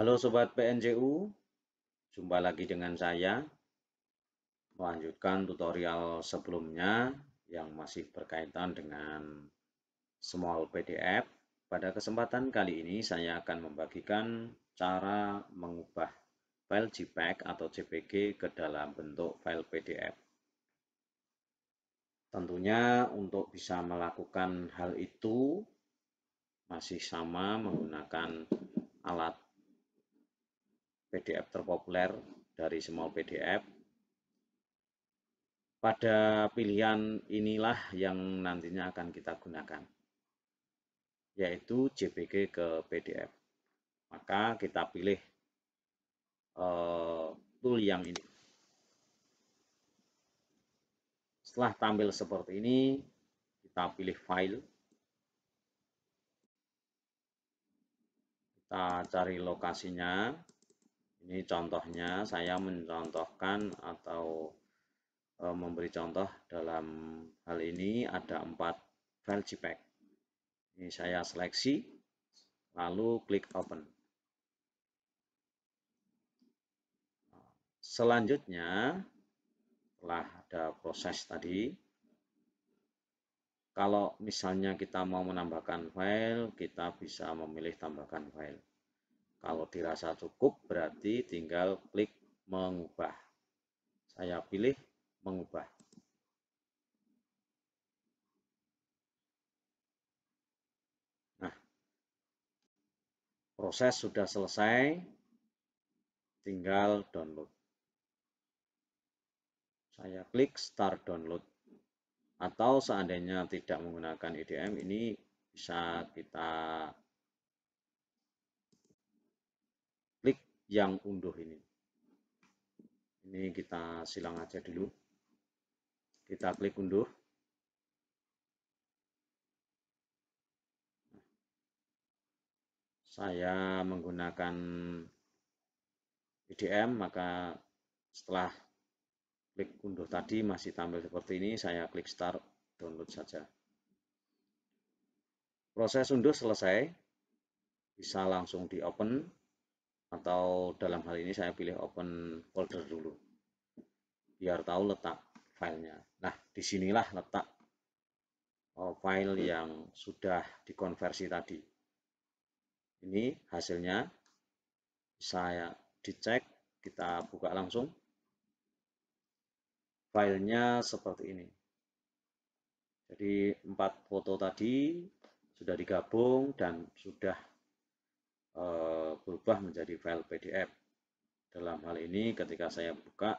Halo Sobat PNJU, jumpa lagi dengan saya. Melanjutkan tutorial sebelumnya yang masih berkaitan dengan small PDF. Pada kesempatan kali ini saya akan membagikan cara mengubah file JPEG atau JPG ke dalam bentuk file PDF. Tentunya untuk bisa melakukan hal itu masih sama menggunakan alat PDF terpopuler dari Small PDF. Pada pilihan inilah yang nantinya akan kita gunakan, yaitu JPG ke PDF. Maka kita pilih uh, tool yang ini. Setelah tampil seperti ini, kita pilih file. Kita cari lokasinya, ini contohnya saya mencontohkan atau e, memberi contoh dalam hal ini ada empat file JPEG ini saya seleksi lalu klik open selanjutnya setelah ada proses tadi kalau misalnya kita mau menambahkan file kita bisa memilih tambahkan file kalau dirasa cukup berarti tinggal klik mengubah. Saya pilih mengubah. Nah, proses sudah selesai, tinggal download. Saya klik start download. Atau seandainya tidak menggunakan IDM, ini bisa kita yang unduh ini. Ini kita silang aja dulu. Kita klik unduh. Saya menggunakan IDM, maka setelah klik unduh tadi masih tampil seperti ini, saya klik start download saja. Proses unduh selesai, bisa langsung di open atau dalam hal ini saya pilih open folder dulu biar tahu letak filenya nah disinilah letak oh, file yang sudah dikonversi tadi ini hasilnya saya dicek kita buka langsung filenya seperti ini jadi empat foto tadi sudah digabung dan sudah Eh, berubah menjadi file PDF. Dalam hal ini ketika saya buka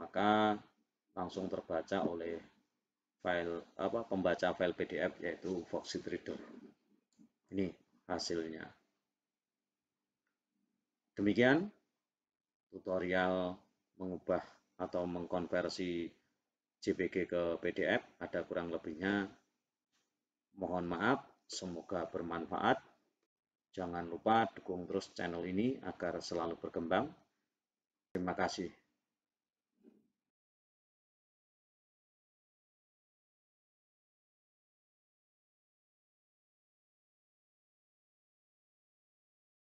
maka langsung terbaca oleh file apa pembaca file PDF yaitu Foxit Reader. Ini hasilnya. Demikian tutorial mengubah atau mengkonversi JPG ke PDF ada kurang lebihnya. Mohon maaf, semoga bermanfaat. Jangan lupa dukung terus channel ini agar selalu berkembang. Terima kasih.